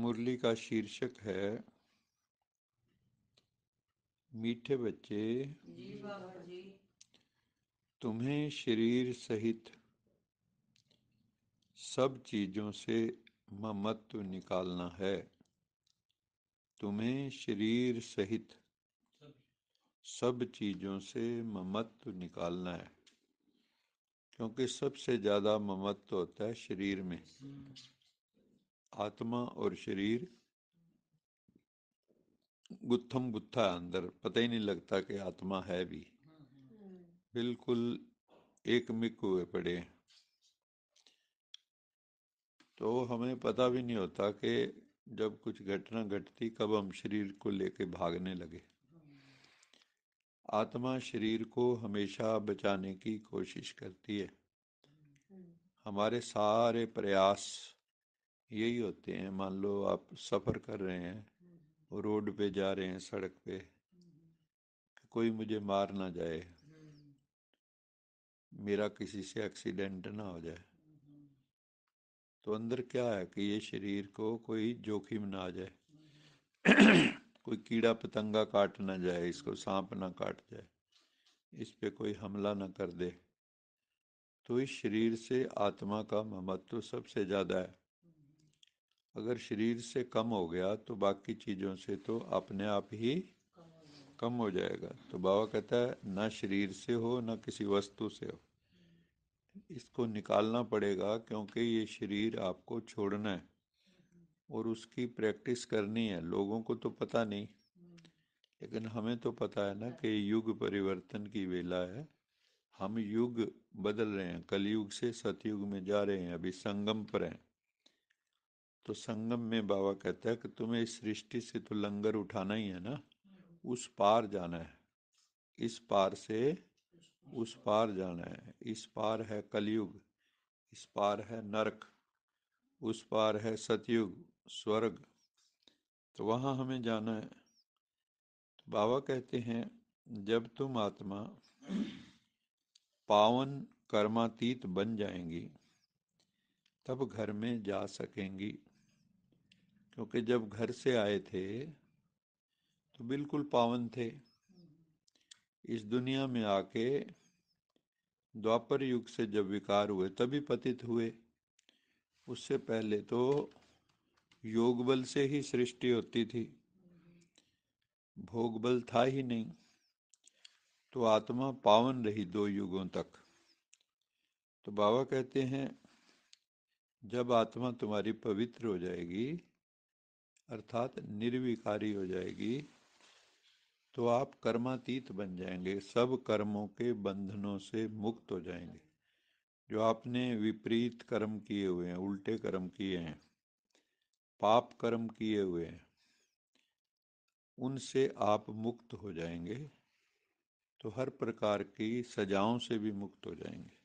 मुरली का शीर्षक है मीठे बच्चे तुम्हें शरीर सहित सब चीजों से ममत्व निकालना है तुम्हें शरीर सहित सब चीजों से ममत्व निकालना है क्योंकि सबसे ज्यादा ममत्व होता है शरीर में आत्मा और शरीर गुत्थम गुत्था अंदर पता ही नहीं लगता कि आत्मा है भी बिल्कुल एक मिक हुए पड़े तो हमें पता भी नहीं होता कि जब कुछ घटना घटती कब हम शरीर को लेके भागने लगे आत्मा शरीर को हमेशा बचाने की कोशिश करती है हमारे सारे प्रयास यही होते हैं मान लो आप सफ़र कर रहे हैं हम्म। रोड पे जा रहे हैं सड़क पे हम्म। कोई मुझे मार ना जाए हम्म। मेरा किसी से एक्सीडेंट ना हो जाए तो अंदर क्या है कि ये शरीर को कोई जोखिम ना आ जाए कोई कीड़ा पतंगा काट ना जाए इसको सांप ना काट जाए इस पे कोई हमला ना कर दे तो इस शरीर से आत्मा का महत्व सबसे ज़्यादा है अगर शरीर से कम हो गया तो बाकी चीज़ों से तो अपने आप ही कम हो जाएगा तो बाबा कहता है ना शरीर से हो ना किसी वस्तु से हो इसको निकालना पड़ेगा क्योंकि ये शरीर आपको छोड़ना है और उसकी प्रैक्टिस करनी है लोगों को तो पता नहीं लेकिन हमें तो पता है ना कि युग परिवर्तन की वेला है हम युग बदल रहे हैं कलयुग से सतयुग में जा रहे हैं अभी संगम पर हैं तो संगम में बाबा कहता है कि तुम्हें इस सृष्टि से तो लंगर उठाना ही है ना उस पार जाना है इस पार से उस पार जाना है इस पार है कलयुग इस पार है नरक उस पार है सतयुग स्वर्ग तो वहाँ हमें जाना है तो बाबा कहते हैं जब तुम आत्मा पावन कर्मातीत बन जाएंगी तब घर में जा सकेंगी क्योंकि जब घर से आए थे तो बिल्कुल पावन थे इस दुनिया में आके द्वापर युग से जब विकार हुए तभी पतित हुए उससे पहले तो योग बल से ही सृष्टि होती थी भोग बल था ही नहीं तो आत्मा पावन रही दो युगों तक तो बाबा कहते हैं जब आत्मा तुम्हारी पवित्र हो जाएगी अर्थात निर्विकारी हो जाएगी तो आप कर्मातीत बन जाएंगे सब कर्मों के बंधनों से मुक्त हो जाएंगे जो आपने विपरीत कर्म किए हुए हैं उल्टे कर्म किए हैं पाप कर्म किए हुए हैं उनसे आप मुक्त हो जाएंगे तो हर प्रकार की सजाओं से भी मुक्त हो जाएंगे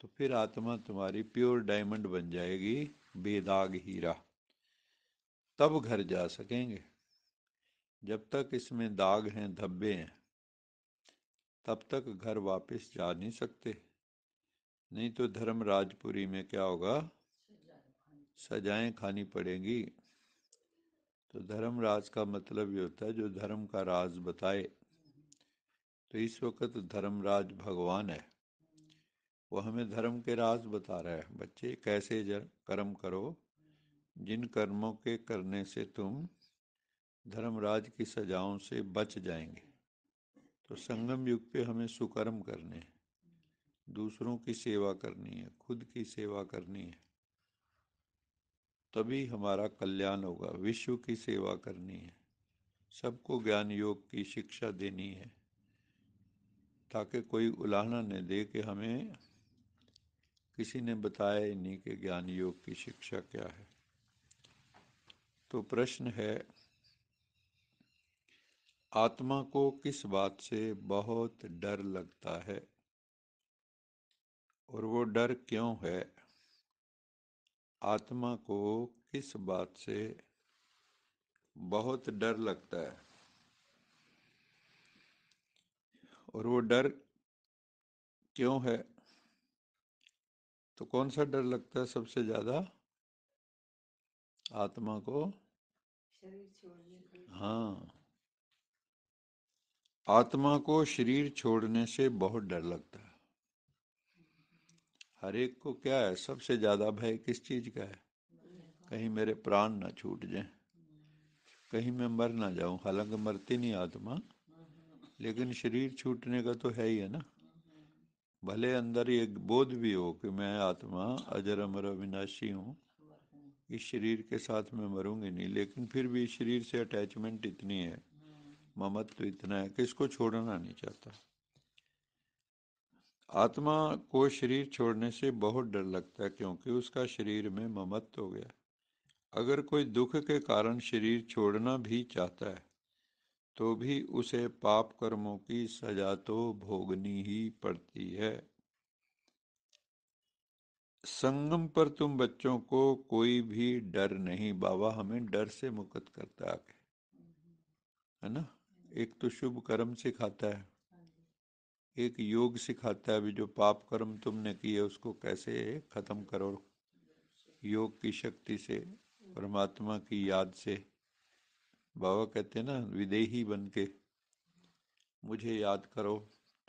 तो फिर आत्मा तुम्हारी प्योर डायमंड बन जाएगी बेदाग हीरा तब घर जा सकेंगे जब तक इसमें दाग हैं धब्बे हैं तब तक घर वापस जा नहीं सकते नहीं तो धर्म राजपुरी में क्या होगा सजाएं खानी पड़ेंगी तो धर्म राज का मतलब ये होता है जो धर्म का राज बताए तो इस वक्त धर्म राज भगवान है वो हमें धर्म के राज बता रहा है बच्चे कैसे कर्म करो जिन कर्मों के करने से तुम धर्मराज की सजाओं से बच जाएंगे तो संगम युग पे हमें सुकर्म करने हैं दूसरों की सेवा करनी है खुद की सेवा करनी है तभी हमारा कल्याण होगा विश्व की सेवा करनी है सबको ज्ञान योग की शिक्षा देनी है ताकि कोई उलाहना न दे कि हमें किसी ने बताया ही नहीं कि ज्ञान योग की शिक्षा क्या है तो प्रश्न है आत्मा को किस बात से बहुत डर लगता है और वो डर क्यों है आत्मा को किस बात से बहुत डर लगता है और वो डर क्यों है तो कौन सा डर लगता है सबसे ज़्यादा आत्मा को हाँ आत्मा को शरीर छोड़ने से बहुत डर लगता है हर एक को क्या है सबसे ज्यादा भय किस चीज का है कहीं मेरे प्राण ना छूट जाए कहीं मैं मर ना जाऊं हालांकि मरती नहीं आत्मा लेकिन शरीर छूटने का तो है ही है ना भले अंदर एक बोध भी हो कि मैं आत्मा अजर अमर अविनाशी हूँ इस शरीर के साथ मैं मरूंगी नहीं लेकिन फिर भी शरीर से अटैचमेंट इतनी है ममत तो इतना है कि इसको छोड़ना नहीं चाहता आत्मा को शरीर छोड़ने से बहुत डर लगता है क्योंकि उसका शरीर में ममत हो गया अगर कोई दुख के कारण शरीर छोड़ना भी चाहता है तो भी उसे पाप कर्मों की सजा तो भोगनी ही पड़ती है संगम पर तुम बच्चों को कोई भी डर नहीं बाबा हमें डर से मुक्त करता आगे है ना एक तो शुभ कर्म सिखाता है एक योग सिखाता है भी जो पाप कर्म तुमने किए उसको कैसे खत्म करो योग की शक्ति से परमात्मा की याद से बाबा कहते ना विदेही बन के मुझे याद करो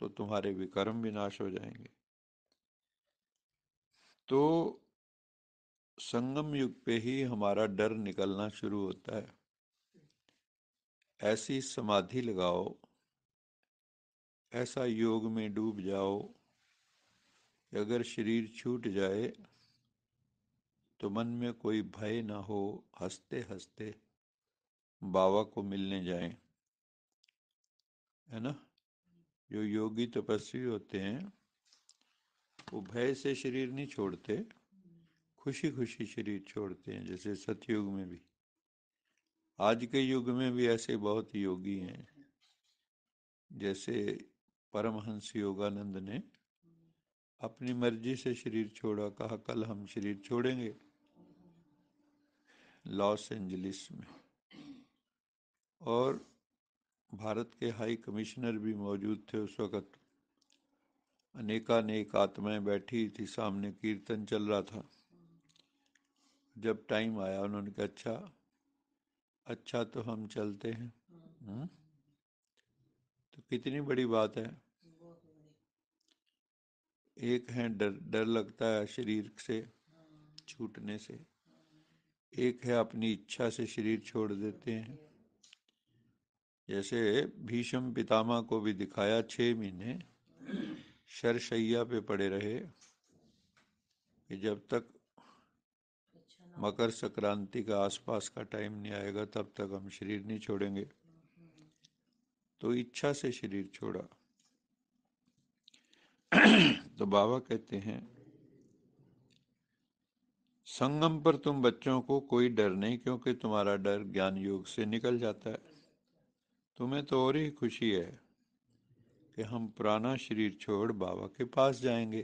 तो तुम्हारे विकर्म विनाश हो जाएंगे तो संगम युग पे ही हमारा डर निकलना शुरू होता है ऐसी समाधि लगाओ ऐसा योग में डूब जाओ कि अगर शरीर छूट जाए तो मन में कोई भय ना हो हंसते हंसते बाबा को मिलने जाएं है ना जो योगी तपस्वी होते हैं वो भय से शरीर नहीं छोड़ते खुशी खुशी शरीर छोड़ते हैं जैसे सतयुग में भी आज के युग में भी ऐसे बहुत योगी हैं जैसे परमहंस योगानंद ने अपनी मर्जी से शरीर छोड़ा कहा कल हम शरीर छोड़ेंगे लॉस एंजलिस में और भारत के हाई कमिश्नर भी मौजूद थे उस वक़्त अनेकानेक आत्माएं बैठी थी सामने कीर्तन चल रहा था जब टाइम आया उन्होंने कहा अच्छा अच्छा तो हम चलते हैं हुँ? हम्म। तो कितनी बड़ी बात है एक है डर डर लगता है शरीर से छूटने से एक है अपनी इच्छा से शरीर छोड़ देते हैं जैसे भीष्म पितामह को भी दिखाया छह महीने शरशैया पे पड़े रहे कि जब तक अच्छा, मकर संक्रांति का आसपास का टाइम नहीं आएगा तब तक हम शरीर नहीं छोड़ेंगे तो इच्छा से शरीर छोड़ा तो बाबा कहते हैं संगम पर तुम बच्चों को कोई डर नहीं क्योंकि तुम्हारा डर ज्ञान योग से निकल जाता है तुम्हें तो और ही खुशी है कि हम पुराना शरीर छोड़ बाबा के पास जाएंगे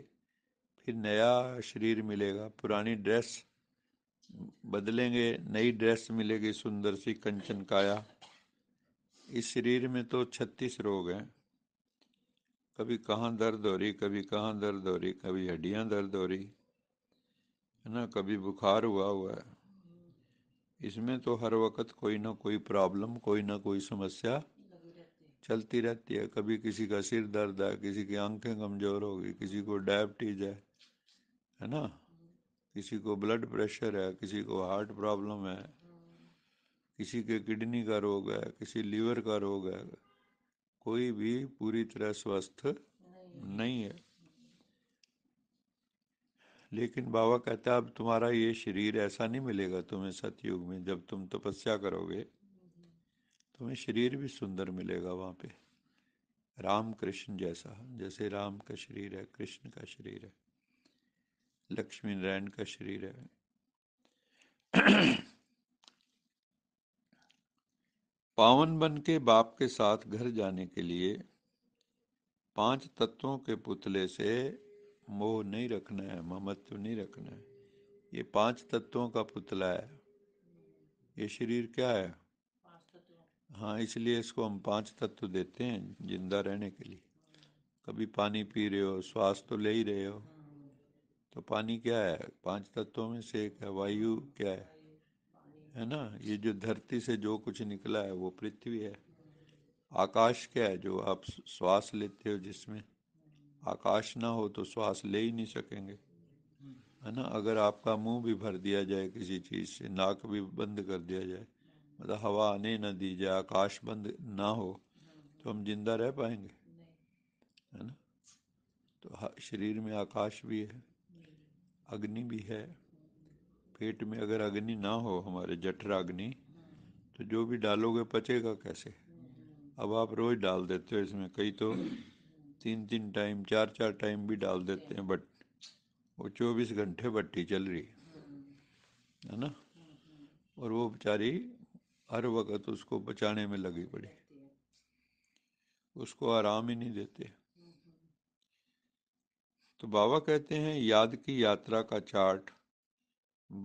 फिर नया शरीर मिलेगा पुरानी ड्रेस बदलेंगे नई ड्रेस मिलेगी सुंदर सी कंचन काया इस शरीर में तो छत्तीस रोग हैं कभी कहाँ दर्द हो रही कभी कहाँ दर्द हो रही कभी हड्डियाँ दर्द हो रही है ना कभी बुखार हुआ हुआ है इसमें तो हर वक्त कोई ना कोई प्रॉब्लम कोई ना कोई समस्या चलती रहती है कभी किसी का सिर दर्द है किसी की आंखें कमजोर होगी किसी को डायबिटीज है है ना किसी को ब्लड प्रेशर है किसी को हार्ट प्रॉब्लम है किसी के किडनी का रोग है किसी लीवर का रोग है कोई भी पूरी तरह स्वस्थ नहीं है लेकिन बाबा कहता है अब तुम्हारा ये शरीर ऐसा नहीं मिलेगा तुम्हें सतयुग में जब तुम तपस्या करोगे तुम्हें शरीर भी सुंदर मिलेगा वहाँ पे राम कृष्ण जैसा जैसे राम का शरीर है कृष्ण का शरीर है लक्ष्मी नारायण का शरीर है पावन बन के बाप के साथ घर जाने के लिए पांच तत्वों के पुतले से मोह नहीं रखना है ममत्व नहीं रखना है ये पांच तत्वों का पुतला है ये शरीर क्या है हाँ इसलिए इसको हम पांच तत्व देते हैं जिंदा रहने के लिए कभी पानी पी रहे हो श्वास तो ले ही रहे हो तो पानी क्या है पांच तत्वों में से एक है वायु क्या है है ना ये जो धरती से जो कुछ निकला है वो पृथ्वी है आकाश क्या है जो आप श्वास लेते हो जिसमें आकाश ना हो तो श्वास ले ही नहीं सकेंगे है ना अगर आपका मुंह भी भर दिया जाए किसी चीज से नाक भी बंद कर दिया जाए मतलब हवा आने ना दी जाए आकाश बंद ना हो तो हम जिंदा रह पाएंगे है ना तो शरीर में आकाश भी है अग्नि भी है पेट में अगर अग्नि ना हो हमारे जठरा अग्नि तो जो भी डालोगे पचेगा कैसे अब आप रोज डाल देते हो इसमें कई तो तीन तीन टाइम चार चार टाइम भी डाल देते हैं बट वो चौबीस घंटे भट्टी चल रही है ना और वो बेचारी हर वक्त उसको बचाने में लगी पड़ी उसको आराम ही नहीं देते हम्म, हम्म। तो बाबा कहते हैं याद की यात्रा का चार्ट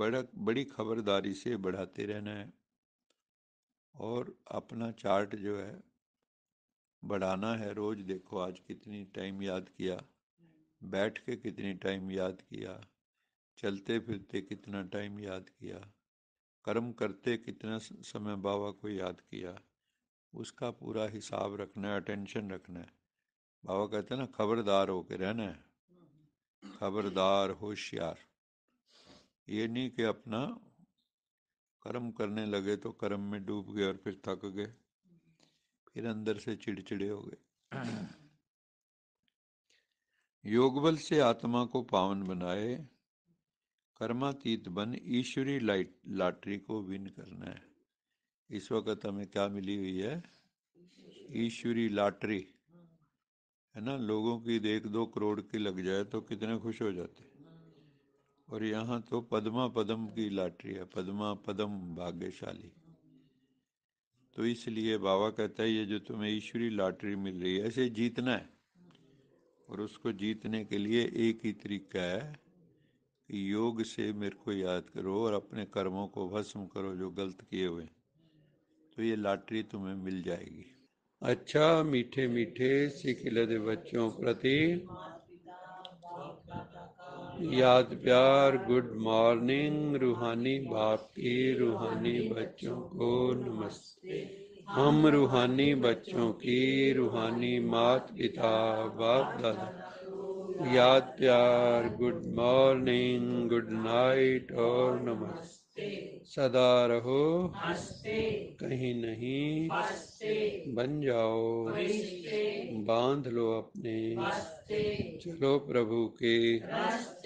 बड़ा बड़ी खबरदारी से बढ़ाते रहना है और अपना चार्ट जो है बढ़ाना है रोज देखो आज कितनी टाइम याद किया हम्म। बैठ के कितनी टाइम याद किया चलते फिरते कितना टाइम याद किया कर्म करते कितना समय बाबा को याद किया उसका पूरा हिसाब रखना है अटेंशन रखना है बाबा कहते हैं ना खबरदार होके रहना है खबरदार होशियार ये नहीं कि अपना कर्म करने लगे तो कर्म में डूब गए और फिर थक गए फिर अंदर से चिड़चिड़े हो गए योग बल से आत्मा को पावन बनाए कर्मातीत बन ईश्वरी लाइट लॉटरी को विन करना है इस वक्त हमें क्या मिली हुई है ईश्वरी लॉटरी है ना लोगों की एक दो करोड़ की लग जाए तो कितने खुश हो जाते और यहाँ तो पद्मा पदम की लॉटरी है पद्मा पदम भाग्यशाली तो इसलिए बाबा कहता है ये जो तुम्हें ईश्वरी लॉटरी मिल रही है ऐसे जीतना है और उसको जीतने के लिए एक ही तरीका है योग से मेरे को याद करो और अपने कर्मों को भस्म करो जो गलत किए हुए तो ये लाटरी तुम्हें मिल जाएगी अच्छा मीठे मीठे सिखिले बच्चों प्रति याद प्यार गुड मॉर्निंग रूहानी बाप की रूहानी बच्चों को नमस्ते हम रूहानी बच्चों की रूहानी मात पिता बाप दादा याद प्यार गुड मॉर्निंग गुड नाइट और नमस्ते सदा रहो कहीं नहीं बन जाओ बांध लो अपने चलो प्रभु के